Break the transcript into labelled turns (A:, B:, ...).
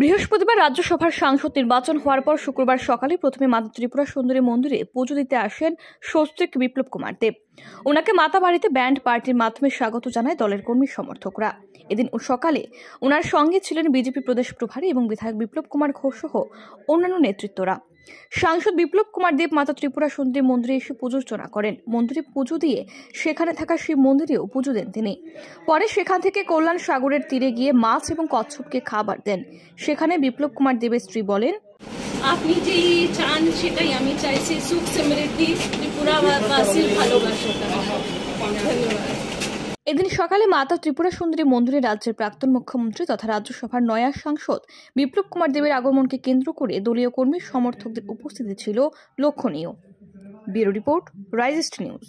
A: বৃহস্পতিবার রাজ্যসভার সাংসদ নির্বাচন হওয়ার পর শুক্রবার সকালে প্রথমে মাতা ত্রিপুরা সুন্দরী মন্দিরে পুজো দিতে আসেন স্বস্তিক বিপ্লব কুমার দেব ওনাকে মাতা বাড়িতে ব্যান্ড পার্টির মাধ্যমে স্বাগত জানায় দলের কর্মী সমর্থকরা এদিন সকালে ওনার সঙ্গে ছিলেন বিজেপি প্রদেশ প্রভারী এবং বিধায়ক বিপ্লব কুমার ঘোষ সহ অন্যান্য নেতৃত্বরা সাংসদ বিপ্লব কুমার দেব মাতা ত্রিপুরা সুন্দরী মন্দিরে এসে পুজো অর্চনা করেন মন্দিরে পুজো দিয়ে সেখানে থাকা শিব মন্দিরেও পুজো দেন তিনি পরে সেখান থেকে কল্যাণ সাগরের তীরে গিয়ে মাছ এবং কচ্ছপকে খাবার দেন সেখানে বিপ্লব কুমার দেবের স্ত্রী বলেন
B: আপনি যে চান সেটাই আমি চাইছি সুখ সমৃদ্ধি ত্রিপুরা ভালোবাসা
A: এদিন সকালে মাতা ত্রিপুরা সুন্দরী মন্দিরে রাজ্যের প্রাক্তন মুখ্যমন্ত্রী তথা রাজ্যসভার নয়া সাংসদ বিপ্লব কুমার দেবের আগমনকে কেন্দ্র করে দলীয় কর্মী সমর্থকদের উপস্থিতি ছিল লক্ষণীয় ব্যুরো রিপোর্ট রাইজেস্ট নিউজ